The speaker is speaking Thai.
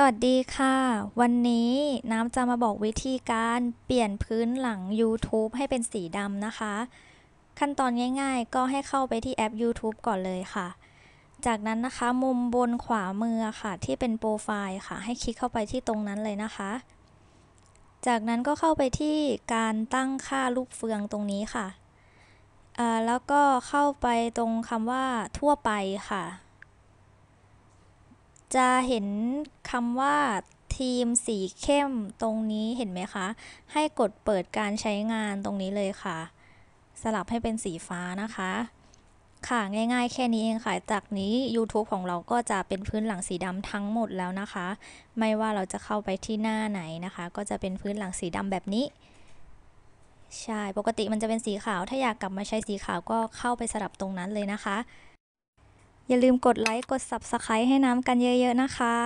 สวัสดีค่ะ วันนี้น้ำจะมาบอกวิธีการเปลี่ยนพื้นหลัง YouTube ให้เป็นสีดำนะคะ ขั้นตอนง่าย ๆ ก็ให้เข้าไปที่แอป YouTube ก่อนเลยค่ะ จากนั้นนะคะมุมบนขวามือค่ะที่เป็นโปรไฟล์ค่ะ ให้คลิกเข้าไปที่ตรงนั้นเลยนะคะ จากนั้นก็เข้าไปที่การตั้งค่าลูกเฟืองตรงนี้ค่ะ แล้วก็เข้าไปตรงคำว่าทั่วไปค่ะ จะเห็นคำว่าทีมสีเข้มตรงนี้เห็นไหมคะ ให้กดเปิดการใช้งานตรงนี้เลยค่ะ สลับให้เป็นสีฟ้านะคะ ค่ะง่าย ๆ แค่นี้เองค่ะจากนี้ YouTube ของเราก็จะเป็นพื้นหลังสีดำทั้งหมดแล้วนะคะ ไม่ว่าเราจะเข้าไปที่หน้าไหนนะคะ ก็จะเป็นพื้นหลังสีดำแบบนี้ ใช่ปกติมันจะเป็นสีขาวถ้าอยากกลับมาใช้สีขาวก็เข้าไปสลับตรงนั้นเลยนะคะ อย่าลืมกดไลค์กด Subscribe ให้น้ำกันเยอะๆนะคะ